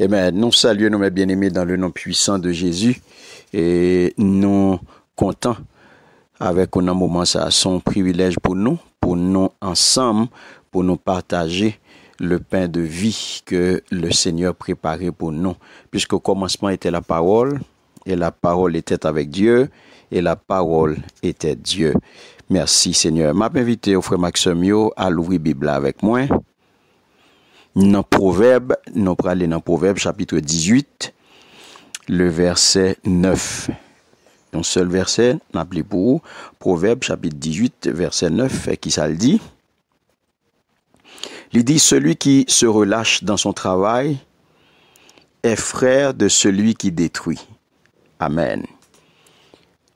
Eh bien, nous saluons nos bien-aimés dans le nom puissant de Jésus et nous comptons avec un moment ça son privilège pour nous, pour nous ensemble, pour nous partager le pain de vie que le Seigneur préparait pour nous. Puisque au commencement était la parole, et la parole était avec Dieu, et la parole était Dieu. Merci Seigneur. M'a invité au frère Maxime à l'ouvrir Bible avec moi le proverbe, nous dans le proverbe chapitre 18, le verset 9. Un seul verset, nous pour vous, proverbe chapitre 18, verset 9, qui ça le dit. Il dit, « celui qui se relâche dans son travail, est frère de celui qui détruit. Amen.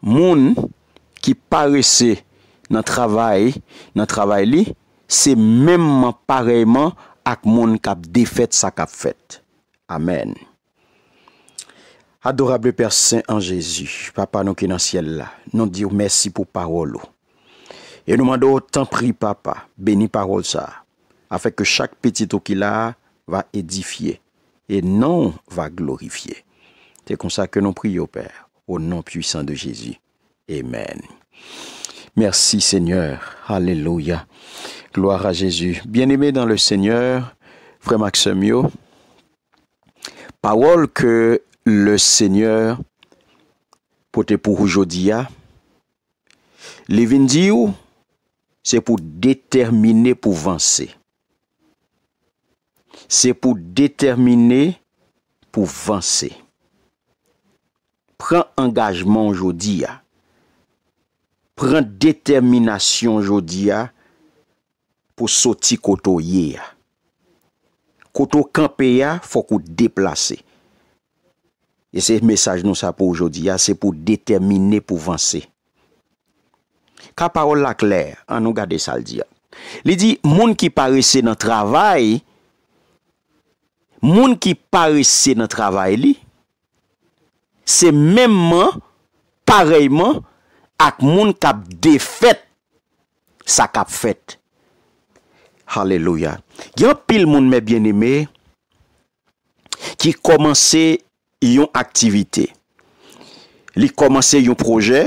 Moun paraissait dans le travail, dans le travail, c'est même pareillement ak mon kap défaite, sa cap fête. Amen. Adorable Père Saint en Jésus, Papa nous qui dans ciel là, nous disons merci pour parole. Et nous nous mando tant pri Papa, bénis parole ça, afin que chaque petit qui là va édifier et non va glorifier. C'est comme ça que nous prions, Père, au nom puissant de Jésus. Amen. Merci Seigneur, Alléluia. Gloire à Jésus. bien aimé dans le Seigneur, frère Maximio, parole que le Seigneur pote pour aujourd'hui, hein. les c'est pour déterminer pour avancer. C'est pour déterminer pour avancer. Prends engagement aujourd'hui. Hein. Prends détermination aujourd'hui hein. pou soti koto ye ya. Koto kampe ya, fok ou deplase. E se mesaj nou sa pou oujodi ya, se pou determine pou vansi. Ka parol la kler, an nou gade sal di ya. Li di, moun ki parise nan travay, moun ki parise nan travay li, se memman, pareyman, ak moun kap defet, sa kap fet. Halelouya. Gen apil moun mè bien eme. Ki komanse yon aktivite. Li komanse yon proje.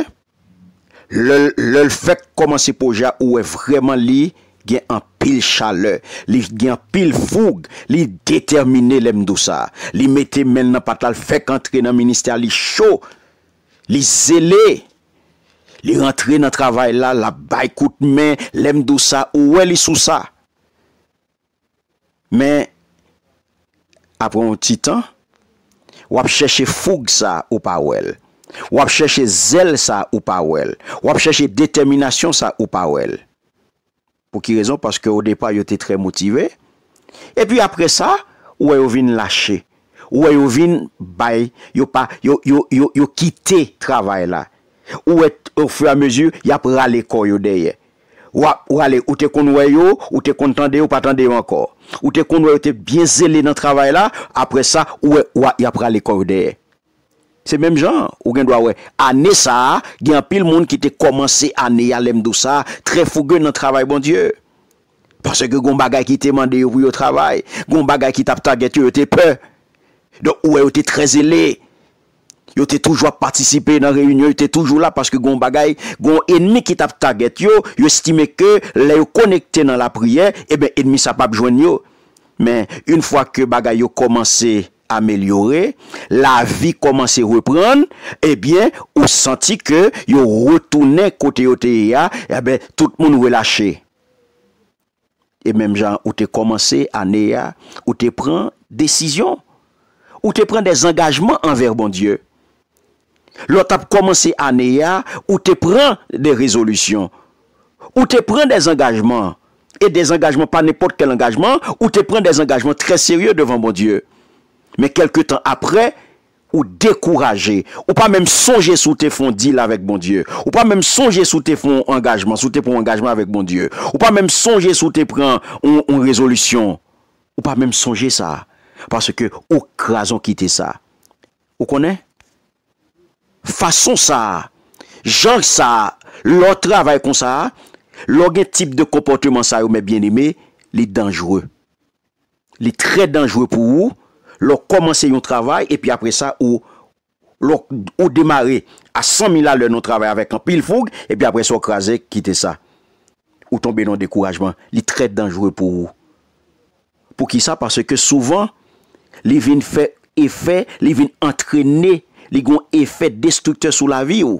Le l fèk komanse proje. Ouè vreman li gen apil chale. Li gen apil foug. Li determine lem dousa. Li mette men nan patal. Fèk antre nan minister. Li chou. Li zélé. Li antre nan travay la. La bay kout men. Lem dousa. Ouè li sousa. Men, apre yon titan, wap chèche foug sa ou pa wèl, wap chèche zèl sa ou pa wèl, wap chèche detèminasyon sa ou pa wèl. Pou ki rezon, paske ou depa yote tre motivè. E pi apre sa, ou wè e yon vin lâche, ou wè e yon vin bay, yon kite travè la. Ou wè, e, ou fwe a mezu, yap rale kon yodeye. Ou alè, ou te kon wè yo, ou te kon tande yo, pa tande yo ankor. Ou te kon wè, ou te bie zélé nan travay la, apre sa, ou wè, wè, yapra lè kor de. Se mèm jan, ou gen dwa wè. A ne sa, gen pil moun ki te komanse a ne yalèm dousa, tre fougè nan travay bon die. Paseke goun bagay ki te mande yo vwe yo travay. Goun bagay ki tap taget yo, ou te pe. Don wè, ou te tre zélé. yo te toujwa patisipe nan reyunyon, yo te toujwa la paske goun bagay, goun enmi ki tap taget yo, yo stime ke le yo konekte nan la prien, eh ebe enmi sa pa pjwen yo. Men, un fwa ke bagay yo komanse amelyore, la vi komanse repran, ebyen, eh ou santi ke yo retoune kote yo te ya, ebe eh tout moun relache. E menm jan, ou te komanse ane ya, ou te pran desisyon, ou te pran des angajman anver bon Diyo, L'autre a commencé année où tu prends des résolutions, où tu prends des engagements, et des engagements, pas n'importe quel engagement, où tu prends des engagements très sérieux devant mon Dieu. Mais quelques temps après, ou découragé, ou pas même songer sous tes fonds deal avec mon Dieu, ou pas même songer sous tes fonds engagement, sous tes fonds engagement avec mon Dieu, ou pas même songer sous tes prends en, résolution, ou pas même songer ça, parce que ou crason quitter ça. Vous connaissez? Fason sa, jol sa, lor travay kon sa, logè tip de komportèman sa ou mè bien imè, li dangjwè. Li trè dangjwè pou ou, lor komanse yon travay, epi apre sa ou, lor ou demare a 100.000 alè non travay avèk an pil foug, epi apre so krasè, kite sa. Ou tombe yon dekourajman. Li trè dangjwè pou ou. Pou ki sa, parce ke souvan, li vin fè, e fè, li vin antrenè li gon efet destukte sou la vi ou.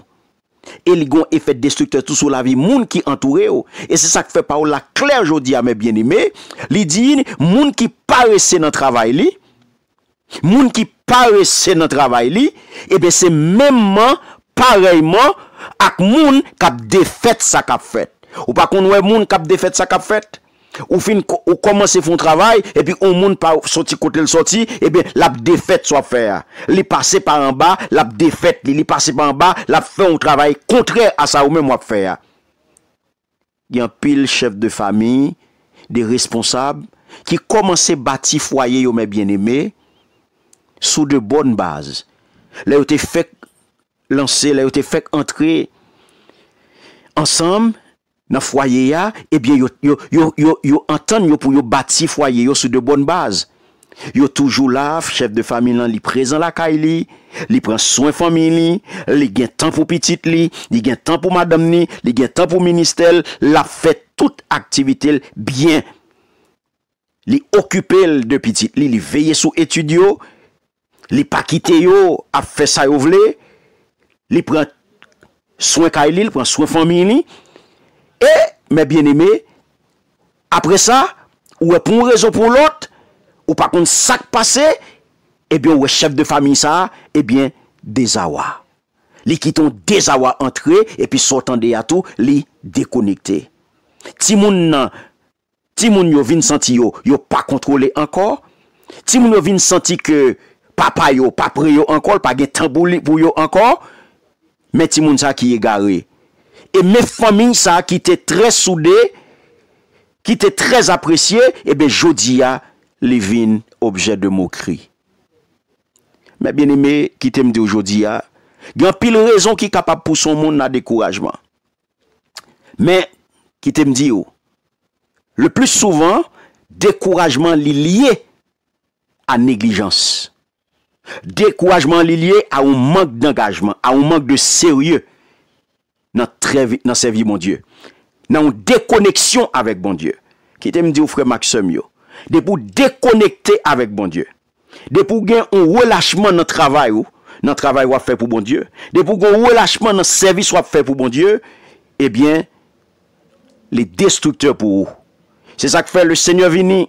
E li gon efet destukte sou la vi moun ki antoure ou. E se sak fe pa ou la kler jodi a me bien ime, li di yin, moun ki pare se nan travay li, moun ki pare se nan travay li, ebe eh se memman pareyman ak moun kap defet sa kap fet. Ou pa konwe moun kap defet sa kap fet. Ou fin, ou komanse foun travay, epi ou moun pa soti kote l soti, epi lap defet sou ap fè ya. Li pase pa an ba, lap defet li. Li pase pa an ba, lap fè ou travay. Kontre a sa ou mè mwap fè ya. Yon pil chef de fami, de responsab, ki komanse bati foye yo mè bienemè, sou de bonn baz. Lè yo te fèk lansè, lè yo te fèk antre, ansam, Nan fwaye ya, ebyen eh yo anton yo pou yo bati fwaye yo sou de bonn baz. Yo toujou la, chef de fami lan li prezan la kay li, li pren souen fami li, li gen tan pou pitit li, li gen tan pou madam ni, li gen tan pou ministel, la fet tout aktivitel bien. Li okupel de pitit li, li veye sou etudio, li pakite yo ap fe sa yo vle, li pren souen kay li, li pren souen fami li, E, Me eh bien eme Apre sa Ou e pon rezo pou lot Ou pa kont sak pase Ebyen ou e chef de fami sa Ebyen eh dezawa Li kiton dezawa entre Epyi sotan de yato li dekonekte Timoun nan Timoun yo vin santi yo Yo pa kontrole ankor Timoun yo vin santi ke Papa yo pa pre yo ankor Pa ge tambou li pou yo ankor Me timoun sa ki ye gare e mè famin sa ki te trè soude, ki te trè apresye, e bè jodi a levin objè de moukri. Mè bè nè mè ki te mdi ou jodi a, gyan pil rezon ki kapap pou son moun na dekourajman. Mè ki te mdi ou, oh, le plus souvan, dekourajman li liye a neglijans. Dekourajman li liye a ou mank de seryeu. nan servi bon Diyo. Nan ou dekoneksyon avèk bon Diyo. Kite mdi ou frè Maxim yo. De pou dekonekte avèk bon Diyo. De pou gen ou relachman nan travay ou, nan travay wap fè pou bon Diyo. De pou gen ou relachman nan servis wap fè pou bon Diyo, e eh bien, li destructè pou ou. Se sak fè, le Seigneur vini,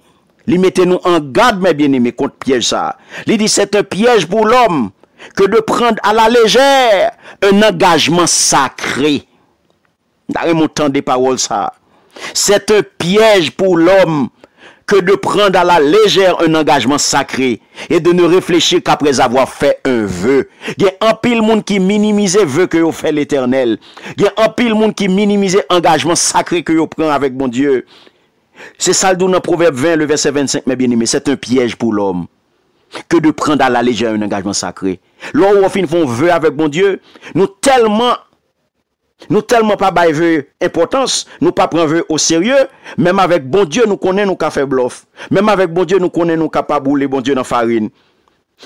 li mette nou an gad mè bjeni mè kont pièj sa. Li di, sete pièj pou l'om. ke de prende a la lejere un engajman sakre. Da remontan de parol sa. Se te pyej pou l'om ke de prende a la lejere un engajman sakre e de ne refleche kapre zavoua fè un vè. Gen apil moun ki minimize vè kè yo fè l'éternel. Gen apil moun ki minimize engajman sakre kè yo pran avèk bon dieu. Se saldou nan proverbe 20 le verset 25 mè bienimè. Se te pyej pou l'om ke de prende a la lejere un engajman sakre. Lò ou ou fin foun vè avèk bon Diyo Nou telman Nou telman pa bay vè importans Nou pa pren vè ou seryè Mèm avèk bon Diyo nou konè nou ka fè blof Mèm avèk bon Diyo nou konè nou ka pa boulè Bon Diyo nan farin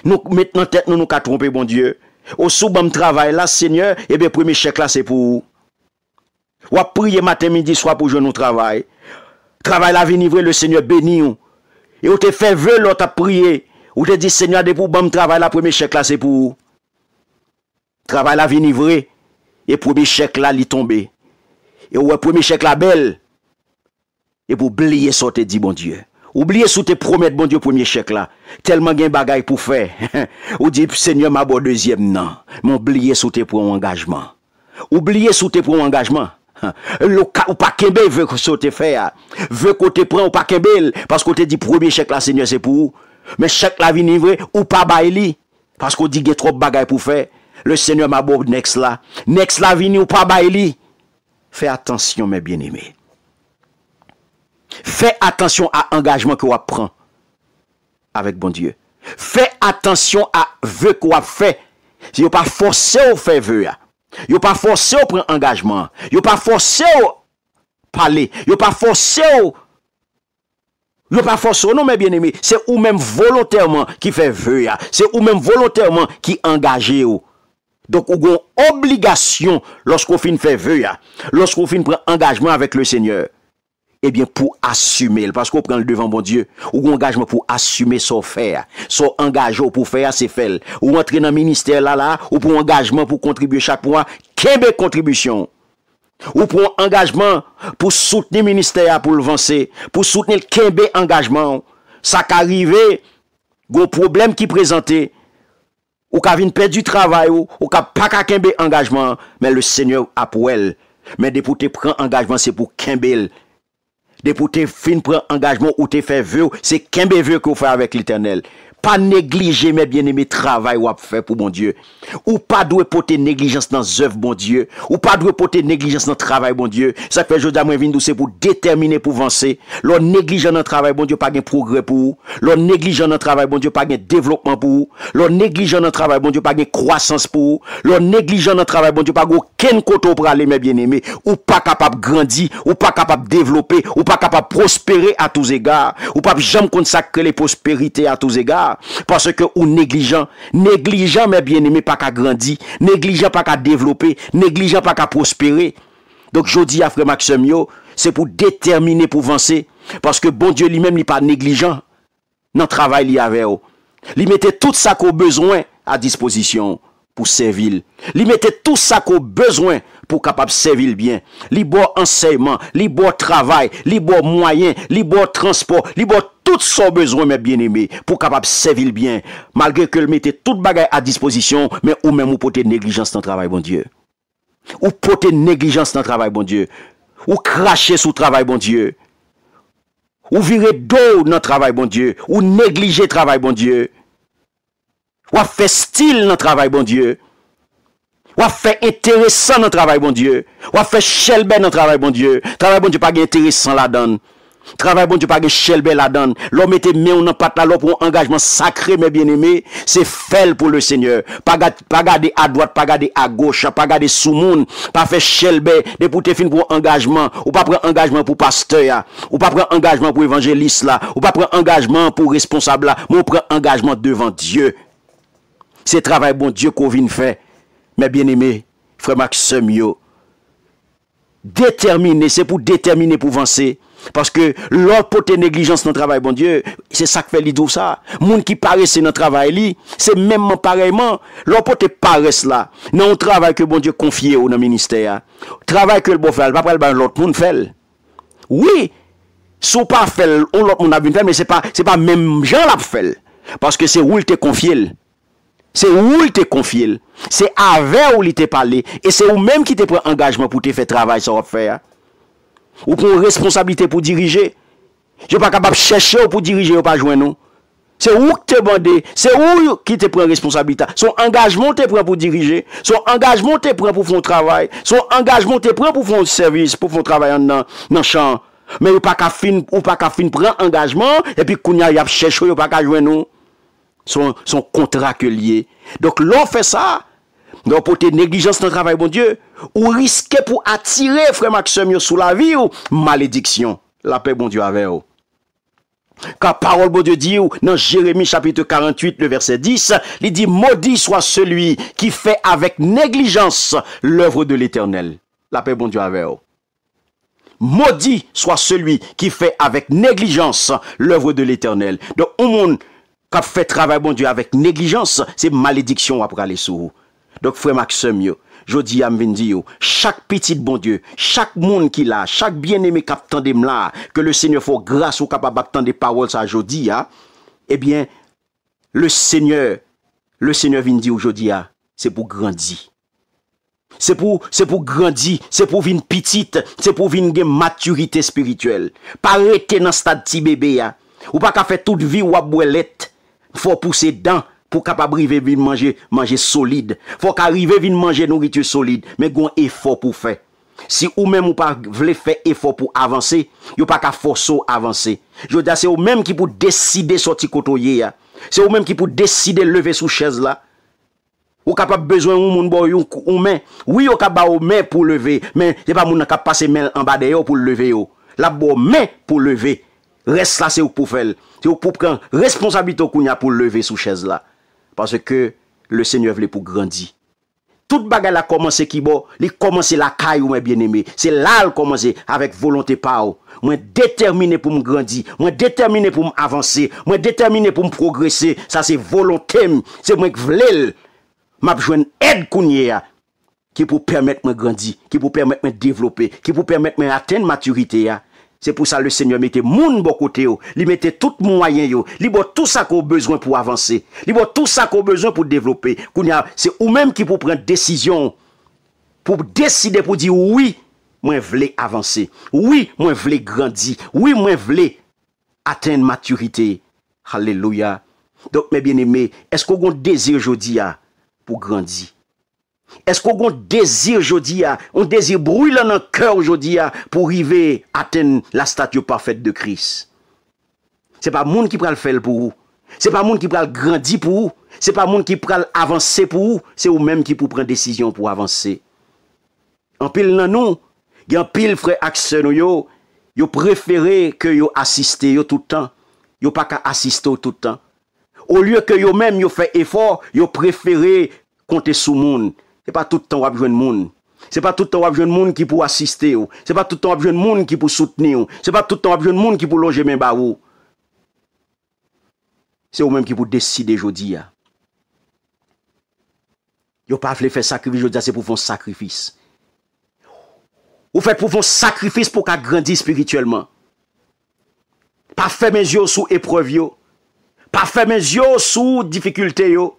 Nou met nan tèt nou nou ka trompè bon Diyo Ou sou bèm travè la Seigneur Ebe eh premi chèk la se pou ou Ou apriye matè midi swa pou jè nou travè Travè la vinivre le Seigneur Beniyon E ou te fè vè lò ta priye Ou te di, Seigneur, de pou ba m travay la premier chèk la, se pou travay la vinivré, e premier chèk la li tombe, e ouwe premier chèk la bel, e pou blie sote di, bon Dieu. Oublie sote promet, bon Dieu, premier chèk la. Telman gen bagay pou fè. Ou di, Seigneur, ma bo deuxième, nan. M'oublie sote pou an engagement. Oublie sote pou an engagement. Ou pa kebel, ah. ou pa kebel, ou pa kebel, ou pa kebel, Mè chèk la vinivre ou pa bay li Pas kou digè trope bagay pou fè Le sènyò mabou neks la Neks la vinivre ou pa bay li Fè atensyon mè bien imè Fè atensyon a engajman kou ap pran Avèk bon diyo Fè atensyon a vè kou ap fè Si yo pa fòsè ou fè vè ya Yo pa fòsè ou pran engajman Yo pa fòsè ou Pallè Yo pa fòsè ou Lè pa fosso nou mè bien emi, se bon ou mèm volontèrman ki fè vè ya. Se ou mèm volontèrman ki engajè ou. Donk ou goun obligasyon lòs kou fin fè vè ya. Lòs kou fin pren engajman avèk lè sènyèr. Ebyen pou asumè lè. Pas kou pren lè devan bon Diyè. Ou goun engajman pou asumè so fè ya. So engajman pou fè ya se fè lè. Ou mèm trè nan minister lè la. Ou pou engajman pou kontribuyè chak pou an. Kèmè kontribisyon. Ou prou an gagman pou soutenil minister ya pou l'vanser, pou soutenil kembe an gagman, sa ka rive go problem ki prezante, ou ka vin pe di travay ou, ou ka pa ka kembe an gagman, men le seigneur apou el, men depote prou an gagman se pou kembe el, depote fin prou an gagman ou te fè vè ou, se kembe vè ou ki ou fè avèk l'iternel. Pas neglije men, bieneme, travaye wop fe pou mon Dieu Ou pa dwe pote neglijance nan zèv, mon Dieu Ou pa dwe pote neglijance nan travaye, mon Dieu Sa fe jou dame win douse pou determine pou vanse Lò nèglijan nan travaye, mon Dieu, pa gen progre pou Lò nèglijan nan travaye, mon Dieu, pa gen blindness pou Lò nèglijan nan travaye, mon Dieu, pa gen croasans pou Lò nèglijan nan travaye, mon Dieu, pa gen ken kontopra, les men, bieneme Ou pa kapap grandi, ou pa kapap develop openly Ou pa kapap prospere a tout zkgar Ou pa jam kont sak lay prosperity a tout zga Paske ou neglijan Neglijan men bien eme pa ka grandi Neglijan pa ka devlope Neglijan pa ka prospere Donk jodi afre maksem yo Se pou determine pou vanse Paske bon die li men li pa neglijan Nan travay li ave yo Li mette tout sa ko bezwen A dispozisyon pou se vil Li mette tout sa ko bezwen Po kapap se vil bien Li bo ansayman, li bo travay Li bo mwayen, li bo transport Li bo Tout sa bezo mè bien imè pou kapab sevil bien. Malge ke l mette tout bagay a disposition. Men ou mè mou pote neglijans nan travay bon dieu. Ou pote neglijans nan travay bon dieu. Ou krashe sou travay bon dieu. Ou vire do nan travay bon dieu. Ou neglije travay bon dieu. Ou afe stil nan travay bon dieu. Ou afe eteresan nan travay bon dieu. Ou afe shelbe nan travay bon dieu. Travay bon dieu pa gen eteresan la danne. Travay bon di pa ge chelbe la dan. Lò mette men ou nan pat la lò pou an engagement sakre, mè bien eme, se fel pou le seigneur. Pa gade a doat, pa gade a goch, pa gade sou moun, pa fe chelbe, de pou te fin pou an engagement. Ou pa pren engagement pou paste ya. Ou pa pren engagement pou evanjelis la. Ou pa pren engagement pou responsable la. Mè ou pren engagement devan Diyo. Se travay bon Diyo kovine fe, mè bien eme, frè Maxem yo. Determine, se pou determine pou vansi, Paske lor pote neglijans nan travay bon die, se sak fe li dou sa. Moun ki pare se nan travay li, se memman pareman, lor pote pare se la. Nanon travay ke bon die konfye ou nan minister ya. Travay ke l bo fel, pa prel ban lot moun fel. Oui, sou pa fel, ou lot moun avun fel, me se pa mem jan la po fel. Paske se ou l te konfye l. Se ou l te konfye l. Se ave ou l te pale. E se ou mem ki te pre engagement pou te fe travay sa wot fe ya. Ou pren responsabilite pou dirije. Je pa kapab chèche ou pou dirije ou pa jwen nou. Se ou k te bande. Se ou ki te pren responsabilite. Son engajmon te pren pou dirije. Son engajmon te pren pou fon travay. Son engajmon te pren pou fon servis. Po fon travay nan chan. Men ou pa kafin pren engajman. E pi kounya yap chèche ou pa ka jwen nou. Son kontra ke liye. Dok lò fè sa... Donc, pour tes dans le travail, bon Dieu, ou risquer pour attirer, frère Maxime, sous la vie, ou malédiction. La paix, bon Dieu, avec vous. Car parole bon Dieu dit dans Jérémie chapitre 48 le verset 10, il dit maudit soit celui qui fait avec négligence l'œuvre de l'Éternel. La paix bon Dieu avec vous. Maudit soit celui qui fait avec négligence l'œuvre de l'Éternel. Donc au monde qui fait travail bon Dieu avec négligence, c'est malédiction après aller sous. Dok fwe maksem yo, jodi yam vindi yo, chak petit bon dieu, chak moun ki la, chak bien eme kap tan de mla, ke le seigne fwo gras ou kap apak tan de pawol sa jodi ya, ebyen, eh le seigne, le seigne vindi yo jodi ya, se pou grandi. Se pou grandi, se pou vin pitit, se pou vin gen maturite spirituel. Pa rete nan stad ti bebe ya, ou pa ka fwe tout vi wap welet, fwo pwese dan, pou kapab rive vin manje, manje solide. Fok a rive vin manje nouritye solide, men gwen efor pou fe. Si ou men mou pa vle fe efor pou avanse, yo pa ka forso avanse. Je ou dea, se ou men ki pou deside soti koto ye ya. Se ou men ki pou deside leve sou chèze la. Ou kapab bezwen ou moun bo yon ou men. Ou yo kapab ou men pou leve. Men, se pa moun an kapase men an ba de yo pou leve yo. La bo men pou leve. Se ou men, res la se ou pou fel. Se ou pou pren responsabite ou kounya pou leve sou chèze la. Parce que le Seigneur vle pou grandit. Tout bagay la komanse ki bo, li komanse la kay ou mwen bien eme. Se lal komanse avek volonté pa ou. Mwen determine pou mwen grandit, mwen determine pou mwen avanse, mwen determine pou mwen progresse. Sa se volontem, se mwen kvlel. Mabjwen ed kounye ya. Ki pou permette mwen grandit, ki pou permette mwen devlope, ki pou permette mwen aten maturite ya. Se pou sa le Seigneur mette moun bokote yo, li mette tout mouayen yo, li bot tout sa kon bezon pou avanse, li bot tout sa kon bezon pou devlope. Koun ya, se ou menm ki pou pren desisyon, pou deside pou di, oui, mwen vle avanse, oui, mwen vle grandi, oui, mwen vle aten maturite. Haleluya. Dok, mwen bieneme, esko kon dese jodi ya ah, pou grandi? Eskou goun dezir jodi ya? Goun dezir bruy lan nan kèr jodi ya pou rive aten la statu pafèd de Kris? Se pa moun ki pral fèl pou ou? Se pa moun ki pral grandi pou ou? Se pa moun ki pral avansè pou ou? Se ou mèm ki pou pran desisyon pou avansè? An pil nan nou, gen pil fre aksen ou yo, yo preferè ke yo asiste yo toutan. Yo pa ka asiste yo toutan. Ou lye ke yo mèm yo fè efor, yo preferè kontè sou moun. Se pa tout an wap jwen moun. Se pa tout an wap jwen moun ki pou asiste ou. Se pa tout an wap jwen moun ki pou souteni ou. Se pa tout an wap jwen moun ki pou longe men ba ou. Se ou menm ki pou deside jodi ya. Yo pa fle fwe sakrifis jodi ah, ya, se pou fon sakrifis. Ou fwe pou fon sakrifis pou ka grandis spirituelman. Pa fwe menz yo sou eprev yo. Pa fwe menz yo sou difikulte yo.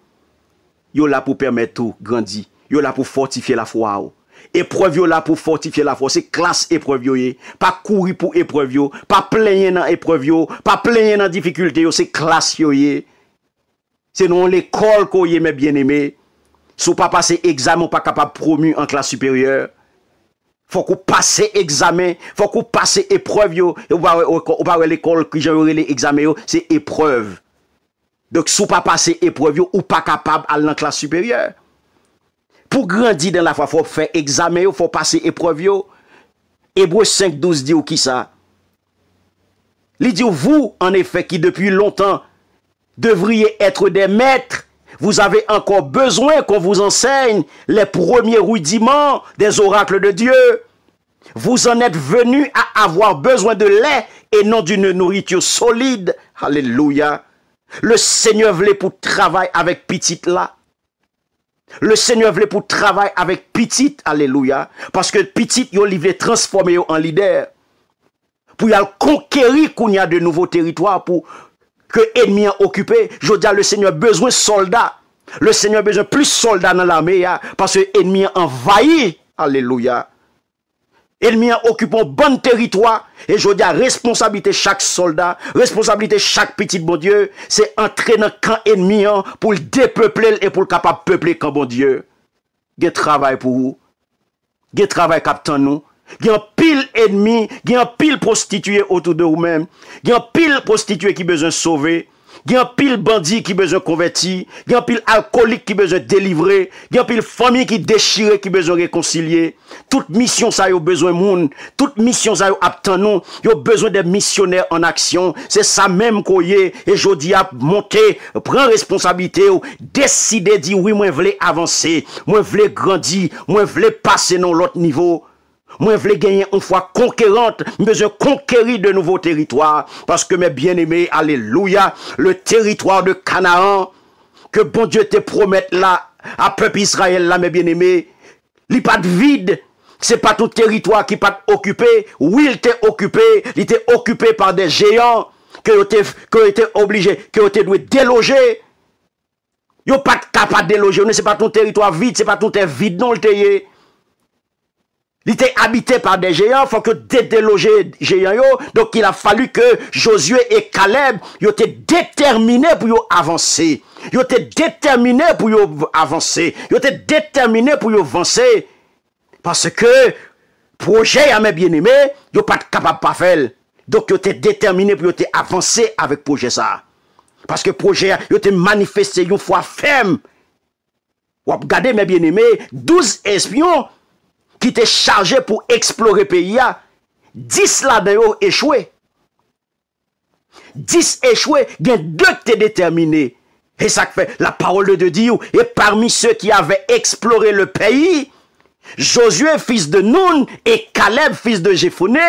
Yo la pou permetou grandi. yo la pou fortifiye la fwa ou. Eprev yo la pou fortifiye la fwa ou. Se klas eprev yo ye. Pa kouri pou eprev yo. Pa plenye nan eprev yo. Pa plenye nan difikulte yo. Se klas yo ye. Se nou an l'ekol ko ye me bieneme. Sou pa pase examen, ou pa kapab promu an klas superyeur. Fok ou pase examen, fok ou pase eprev yo. Ou pa wè l'ekol ki jayore l'ekzame yo, se eprev. Dok sou pa pase eprev yo, ou pa kapab al nan klas superyeur. Pour grandir dans la foi, il faut faire examen, il faut passer épreuve. Hébreu 5, 12 dit au qui ça? Il dit vous, en effet, qui depuis longtemps devriez être des maîtres, vous avez encore besoin qu'on vous enseigne les premiers rudiments des oracles de Dieu. Vous en êtes venus à avoir besoin de lait et non d'une nourriture solide. Alléluia. Le Seigneur voulait pour travailler avec petite là. Le Seigneur vle pou travay avèk pitit, alelouya, paske pitit yo li vle transforme yo an lider. Pou yal koukeri koun ya de nouvo teritwa, pou ke enmi an okupè, joudia le Seigneur bezwen soldat. Le Seigneur bezwen plus soldat nan l'armè ya, paske enmi an envayè, alelouya. Enmiyan okupon ban teritwa. E jodi a bon responsabilite chak soldat. Responsabilite chak pitit bon dieu. Se entrenan kan enmiyan pou l depeplel e pou l kapap peplel kan bon dieu. Ge travay pou ou. Ge travay kap tan nou. Ge an pil enmi. Ge an pil prostituye otou de ou men. Ge an pil prostituye ki bezon sove. Gyan pil bandi ki bezo konverti, gyan pil alkolik ki bezo delivre, gyan pil fami ki deshire ki bezo rekoncilie. Tout misyon sa yo bezo moun, tout misyon sa yo aptanon, yo bezo de misioner en aksyon. Se sa menm koye, e jodi ap monte, pren responsabite ou deside di woy mwen vle avanse, mwen vle grandi, mwen vle pase nan lot nivou. Moi, je voulais gagner une fois conquérante. Je conquérir de nouveaux territoires. Parce que mes bien-aimés, alléluia, le territoire de Canaan, que bon Dieu te promette là, à peuple Israël là, mes bien-aimés, il pas de vide. C'est pas tout territoire qui pas occupé. Oui, il était occupé. Il était occupé par des géants que était obligé, que était dû déloger. Yo pas capable de déloger. Ce n'est pas tout territoire vide, n'est pas tout est vide non le Li te habite pa de geyan, fok yo de de loge geyan yo, donk il a falu ke Josue e Kaleb, yo te determine pou yo avanse. Yo te determine pou yo avanse. Yo te determine pou yo vanse. Pase ke proje a me bieneme, yo pat kapab pa fel. Donk yo te determine pou yo te avanse avek proje sa. Pase ke proje yo te manifeste, yo fwa fem. Wap gade me bieneme, douz espyon, Qui chargé chargé pour explorer le pays. dix la dedans échoué il échoués a deux qui étaient et ça ça fait la parole de Dieu. Et parmi ceux qui avaient exploré le pays. Josué fils de Noun et Caleb fils de Jephoné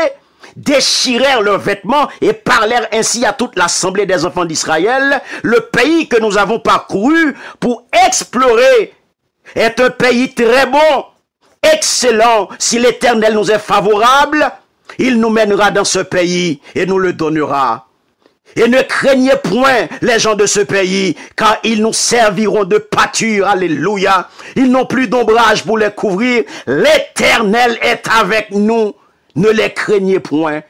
déchirèrent leurs vêtements et parlèrent ainsi à toute l'assemblée des enfants d'Israël. Le pays que nous avons parcouru pour explorer est un pays très bon excellent. Si l'Éternel nous est favorable, il nous mènera dans ce pays et nous le donnera. Et ne craignez point les gens de ce pays, car ils nous serviront de pâture. Alléluia. Ils n'ont plus d'ombrage pour les couvrir. L'Éternel est avec nous. Ne les craignez point.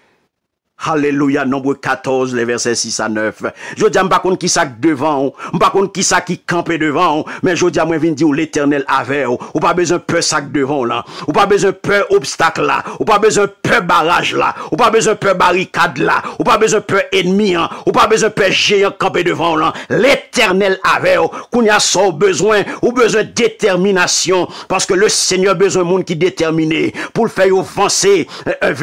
Alléluia, nombre 14, les versets 6 à 9. Je dis, à qu'on qui sac devant, m'pa qui ça qui campé devant, mais je dis, moi viens dire l'éternel avait, ou pas besoin Peu sac devant là, ou pas besoin peur obstacle là, ou pas besoin Peu barrage là, ou pas besoin Peu barricade là, ou pas besoin peur ennemi, hein. ou pas besoin Peu géant campé devant là. L'éternel avait, qu'on y a besoin, ou besoin détermination, parce que le Seigneur besoin monde qui déterminé, pour le faire avancer, euh,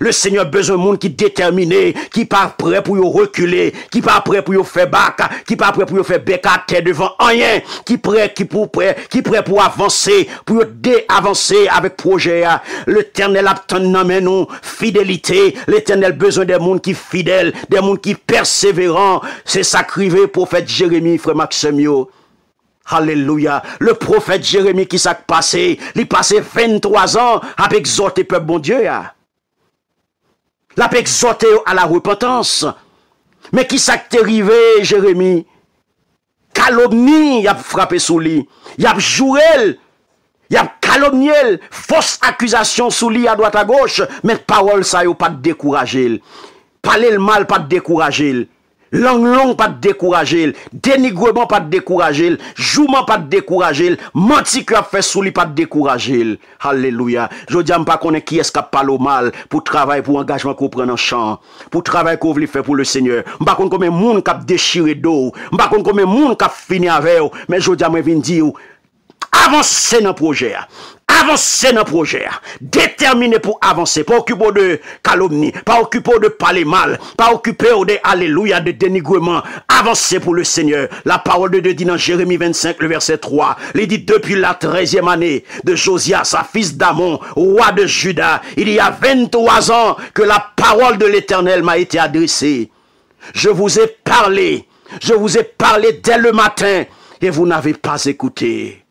Le Seigneur besoin monde qui terminé, qui pas prêt pour reculer, qui pas prêt pour faire bac, qui pas prêt pour faire bec devant rien, qui prêt, qui pour prêt, qui prêt pour avancer, pour déavancer avec projet. L'éternel attend nous fidélité, l'éternel besoin des mondes qui fidèles, des mondes qui persévérants. C'est le prophète Jérémie, frère Maximio. Alléluia. Le prophète Jérémie qui s'est passé, il passé 23 ans avec exhorté peuple bon Dieu. la pek zote yo a la repotans, me ki sakte rive Jeremie, kalobni yap frape sou li, yap jurel, yap kalobni el, fos akwizasyon sou li a doat a goch, met parol sa yo pa de dekouraje el, pale el mal pa de dekouraje el, Lang-lang pa de dekourajel, denigreman pa de dekourajel, jouman pa de dekourajel, manti ki ap fesou li pa de dekourajel. Halleluja, jodi am pa konen ki eskap pa lo mal pou travay pou angajman pou pren nan chan, pou travay pou vli fè pou le seigneur. Mba kon kon men moun kap dechire do, mba kon kon men moun kap fini avè ou, men jodi am ven vin di ou. Avancer dans projets Avancez nos projet, déterminé pour avancer, pas occupé de calomnie. Pas occupé de parler mal. Pas occupé de Alléluia de dénigrement. Avancez pour le Seigneur. La parole de Dieu dit dans Jérémie 25 le verset 3. Il dit depuis la treizième année de Josias, fils d'Amon, roi de Juda. Il y a 23 ans que la parole de l'Éternel m'a été adressée. Je vous ai parlé. Je vous ai parlé dès le matin. Et vous n'avez pas écouté.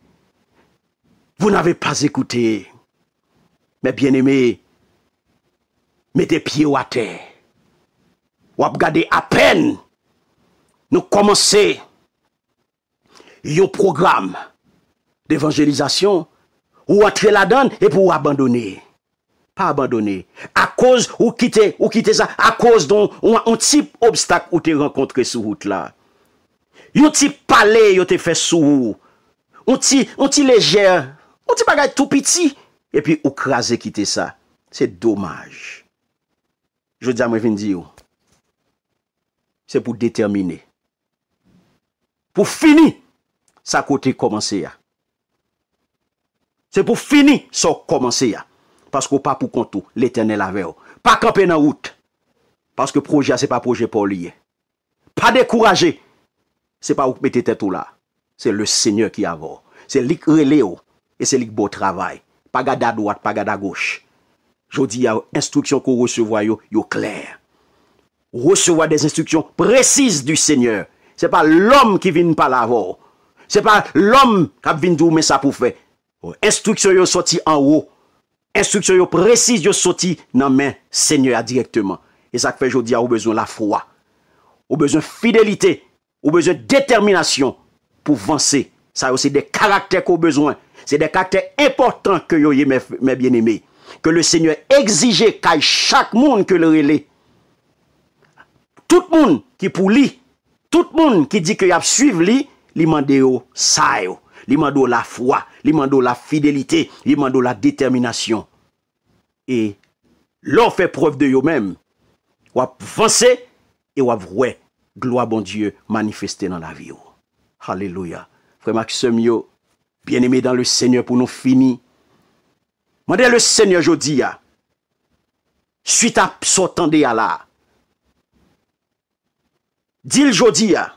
vous n'avez pas écouté, mais bien-aimé, mettez pied ou atè. Ou ap gade apèn, nou komanse, yo programme, devanjelizasyon, ou atre la dan, et pou ou abandoné. Pas abandoné. A cause ou kite, ou kite sa, a cause don, ou an ti obstak ou te renkontre sou wout la. Yo ti pale, yo te fè sou wout. Ou ti lejèr, Ou ti bagay tou piti. E pi ou krasi kite sa. Se domaj. Je di a mwen fin di yo. Se pou determine. Pou fini. Sa kote komanse ya. Se pou fini. Sa komanse ya. Paske ou pa pou kontou. Le tenel ave yo. Pa kampen nan wout. Paske proje a se pa proje pou liye. Pa dekouraje. Se pa ou pete tetou la. Se le seigneur ki avon. Se lik rele yo. E se lik bo travay. Pa gada doat, pa gada goch. Jodi yaw instruksyon kou resevwa yow, yow klèr. Resevwa des instruksyon prezis du sènyèr. Se pa l'om ki vin pa la vò. Se pa l'om kap vin dò mè sa pou fè. Instruksyon yow soti an wò. Instruksyon yow prezis yow soti nan mè sènyèr ya direktèman. E sa kwe jodi yaw ou bezon la fwa. Ou bezon fidelite. Ou bezon determinasyon pou vansè. Sa yow se de karakter kou bezon Se de kakte important ke yo ye me bien eme. Ke le seigne exige kay chak moun ke le rele. Tout moun ki pou li, tout moun ki di ke yap suive li, li mande yo sa yo. Li mande yo la fwa, li mande yo la fidelite, li mande yo la determinasyon. E lor fe preuf de yo men, wap fonse, e wap wè gloa bon dieu manifestè nan la vi yo. Haleluya. Fremak sem yo, Bien-aimé dan le Seigneur pou nou fini. Mande le Seigneur jou di ya, ah, suit ap so tende ya la, dil jou di ya, ah,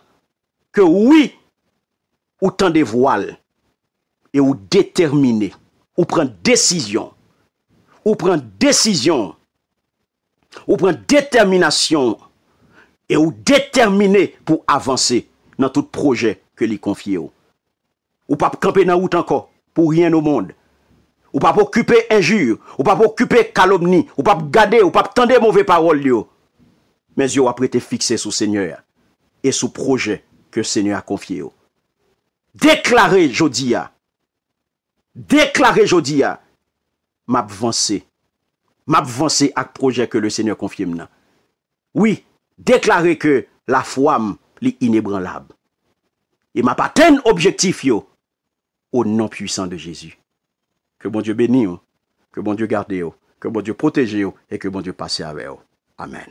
ke oui, ou tende voal, e ou determine, ou pren decisyon, ou pren decisyon, ou pren determinasyon, e ou determine pou avanse nan tout proje ke li konfye ou. Ou pa pou krepe nanout anko pou ryen nou monde. Ou pa pou krepe injur, ou pa pou krepe kalomni, ou pa pou gade, ou pa pou tende mouve parol yo. Men yo ap rete fikse sou seigneur. E sou proje ke seigneur a konfye yo. Deklare jodi ya. Deklare jodi ya. Map vansi. Map vansi ak proje ke le seigneur konfye mnen. Oui, deklare ke la fwa m li inebran lab. E map aten objektif yo. au nom puissant de Jésus. Que bon Dieu bénisse, que bon Dieu garde, que bon Dieu protège et que bon Dieu passe avec vous. Amen.